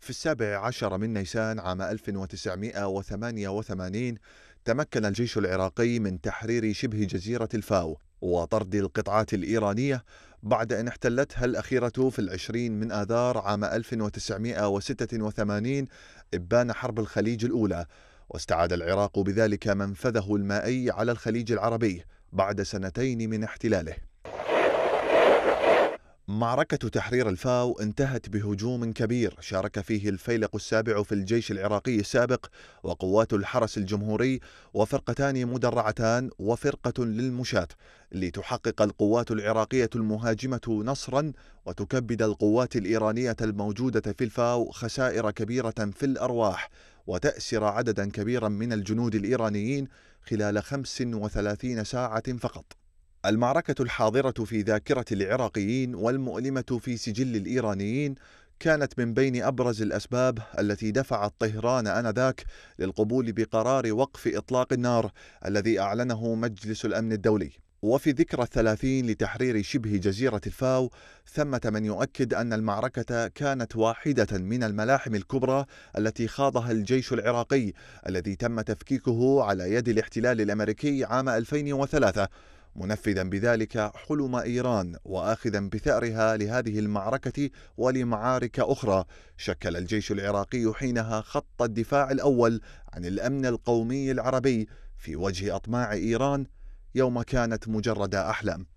في السابع عشر من نيسان عام 1988 تمكن الجيش العراقي من تحرير شبه جزيرة الفاو وطرد القطعات الإيرانية بعد أن احتلتها الأخيرة في العشرين من آذار عام 1986 إبان حرب الخليج الأولى واستعاد العراق بذلك منفذه المائي على الخليج العربي بعد سنتين من احتلاله معركة تحرير الفاو انتهت بهجوم كبير شارك فيه الفيلق السابع في الجيش العراقي السابق وقوات الحرس الجمهوري وفرقتان مدرعتان وفرقة للمشاة لتحقق القوات العراقية المهاجمة نصرا وتكبد القوات الإيرانية الموجودة في الفاو خسائر كبيرة في الأرواح وتأسر عددا كبيرا من الجنود الإيرانيين خلال 35 ساعة فقط المعركة الحاضرة في ذاكرة العراقيين والمؤلمة في سجل الإيرانيين كانت من بين أبرز الأسباب التي دفعت طهران آنذاك للقبول بقرار وقف إطلاق النار الذي أعلنه مجلس الأمن الدولي وفي ذكرى الثلاثين لتحرير شبه جزيرة الفاو ثمة من يؤكد أن المعركة كانت واحدة من الملاحم الكبرى التي خاضها الجيش العراقي الذي تم تفكيكه على يد الاحتلال الأمريكي عام 2003 منفذا بذلك حلم إيران وآخذا بثأرها لهذه المعركة ولمعارك أخرى شكل الجيش العراقي حينها خط الدفاع الأول عن الأمن القومي العربي في وجه أطماع إيران يوم كانت مجرد أحلام